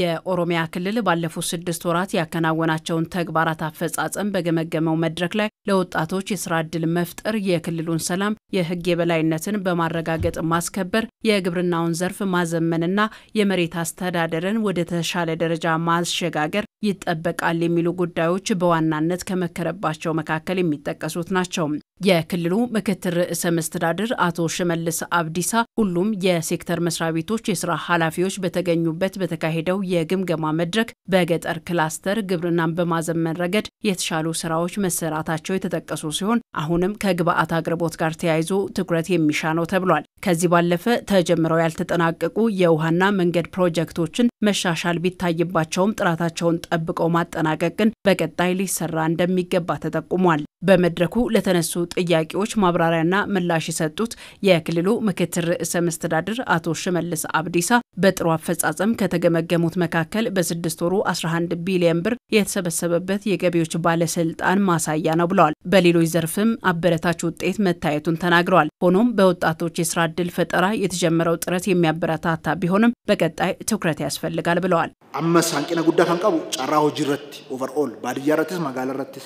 የኦሮሚያ ክልል ባለፉት ስድስት ወራት ያከናወናቸውን ተግባራት አፈጻጸም በገመገመው መድረክ ላይ ለወጣቶች የስራ ዕድል መፍጠር፣ የክልሉን ሰላም፣ የህግ የበላይነትን በማረጋገጥ ማስከበር፣ የግብርናውን ዘርፍ ማዘመንና የመሬት አስተዳደርን ወደ ተሻለ ደረጃ ማሸጋገር ይጠበቃል የሚሉ ጉዳዮች በዋናነት ከመከረባቸው መካከል የሚጠቀሱት ናቸው። የክልሉ ምክትል ርዕሰ መስተዳድር አቶ ሽመልስ አብዲሳ ሁሉም የሴክተር መስሪያ ቤቶች የስራ ኃላፊዎች በተገኙበት በተካሄደው የግምገማ መድረክ በገጠር ክላስተር ግብርናን በማዘመን ረገድ የተሻሉ ስራዎች መሰራታቸው የተጠቀሱ ሲሆን አሁንም ከግብአት አቅርቦት ጋር ተያይዞ ትኩረት የሚሻ ነው ተብሏል። ከዚህ ባለፈ ተጀምረው ያልተጠናቀቁ የውሃና መንገድ ፕሮጀክቶችን መሻሻል ቢታይባቸውም ጥራታቸውን ጠብቀው ማጠናቀቅን በቀጣይ ሊሰራ እንደሚገባ ተጠቁሟል። በመድረኩ ለተነሱ ጥያቄዎች ማብራሪያና ምላሽ የሰጡት የክልሉ ምክትል ርዕሰ መስተዳድር አቶ ሽመልስ አብዲሳ በጥሩ አፈጻጸም ከተገመገሙት መካከል በስድስት ወሩ 11 ቢሊዮን ብር የተሰበሰበበት የገቢዎች ባለስልጣን ማሳያ ነው ብለዋል። በሌሎች ዘርፍም አበረታች ውጤት መታየቱን ተናግረዋል። ሆኖም በወጣቶች የስራ እድል ፈጠራ የተጀመረው ጥረት የሚያበረታታ ቢሆንም በቀጣይ ትኩረት ያስፈልጋል ብለዋል። አመሳንቂነ ጉዳ ከንቀቡ ጨራ ሆጅረት ኦቨርኦል ባድያረትስ ረትስ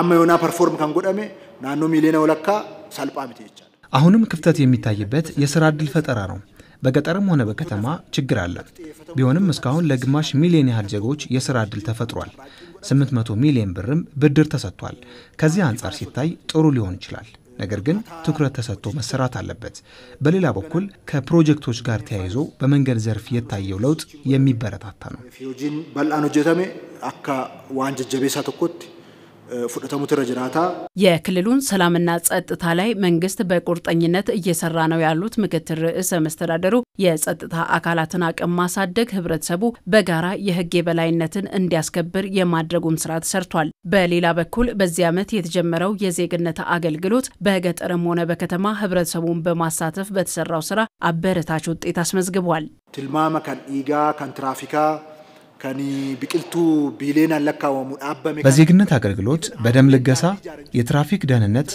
አማ የሆና ፐርፎርም ከን ናኖ ሚሊዮን ወለካ ሳልጳ ምት ይቻል አሁንም ክፍተት የሚታይበት የስራ እድል ፈጠራ ነው። በገጠርም ሆነ በከተማ ችግር አለ። ቢሆንም እስካሁን ለግማሽ ሚሊዮን ያህል ዜጎች የስራ እድል ተፈጥሯል። 800 ሚሊዮን ብርም ብድር ተሰጥቷል። ከዚህ አንጻር ሲታይ ጥሩ ሊሆን ይችላል። ነገር ግን ትኩረት ተሰጥቶ መሰራት አለበት። በሌላ በኩል ከፕሮጀክቶች ጋር ተያይዞ በመንገድ ዘርፍ የታየው ለውጥ የሚበረታታ ነው። ፊዮጂን በልአን ሆጀተሜ አካ ዋንጀጀቤሳ ተኮት የክልሉን ሰላምና ጸጥታ ላይ መንግስት በቁርጠኝነት እየሰራ ነው ያሉት ምክትል ርዕሰ መስተዳደሩ የጸጥታ አካላትን አቅም ማሳደግ፣ ህብረተሰቡ በጋራ የህግ የበላይነትን እንዲያስከብር የማድረጉም ስራ ተሰርቷል። በሌላ በኩል በዚህ ዓመት የተጀመረው የዜግነት አገልግሎት በገጠርም ሆነ በከተማ ህብረተሰቡን በማሳተፍ በተሰራው ስራ አበረታች ውጤት አስመዝግቧል። ትልማመ ከን ኢጋ ከን ትራፊካ በዜግነት አገልግሎት፣ በደም ልገሳ፣ የትራፊክ ደህንነት፣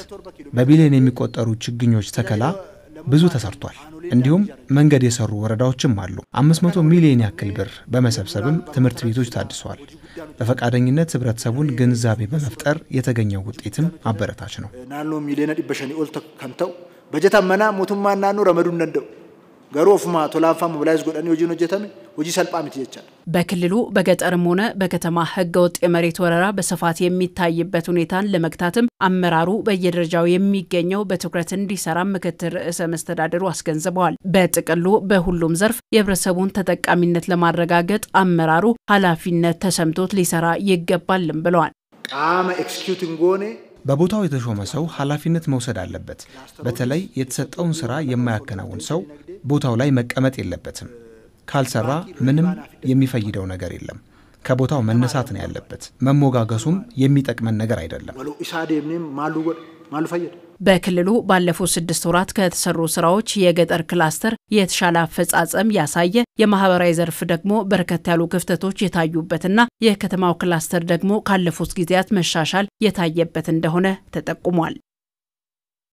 በቢሊዮን የሚቆጠሩ ችግኞች ተከላ ብዙ ተሰርቷል። እንዲሁም መንገድ የሰሩ ወረዳዎችም አሉ። 500 ሚሊዮን ያክል ብር በመሰብሰብም ትምህርት ቤቶች ታድሰዋል። በፈቃደኝነት ህብረተሰቡን ግንዛቤ በመፍጠር የተገኘው ውጤትም አበረታች ነው። ናኖ ሚሊዮን ዲበሸኒ ኦልተ ከምተው በጀት አመና ሞቱማ ናኑ ረመዱ እንደው ገሮፍማ ofuma tolaaffaa mobilaayiz godhanii hojiin hojjetame hojii salphaa በክልሉ በገጠርም ሆነ በከተማ ህገወጥ የመሬት ወረራ በስፋት የሚታይበት ሁኔታን ለመግታትም አመራሩ በየደረጃው የሚገኘው በትኩረት እንዲሰራ ምክትል ርዕሰ መስተዳድሩ አስገንዝበዋል። በጥቅሉ በሁሉም ዘርፍ የህብረተሰቡን ተጠቃሚነት ለማረጋገጥ አመራሩ ኃላፊነት ተሰምቶት ሊሰራ ይገባልም ብለዋል። ቃመ ኤክስኪዩቲንግ ሆኔ በቦታው የተሾመ ሰው ኃላፊነት መውሰድ አለበት። በተለይ የተሰጠውን ስራ የማያከናውን ሰው ቦታው ላይ መቀመጥ የለበትም። ካልሰራ ምንም የሚፈይደው ነገር የለም። ከቦታው መነሳት ነው ያለበት። መሞጋገሱም የሚጠቅመን ነገር አይደለም። በክልሉ ባለፉት ስድስት ወራት ከተሰሩ ስራዎች የገጠር ክላስተር የተሻለ አፈጻጸም ያሳየ፣ የማህበራዊ ዘርፍ ደግሞ በርከት ያሉ ክፍተቶች የታዩበትና የከተማው ክላስተር ደግሞ ካለፉት ጊዜያት መሻሻል የታየበት እንደሆነ ተጠቁሟል።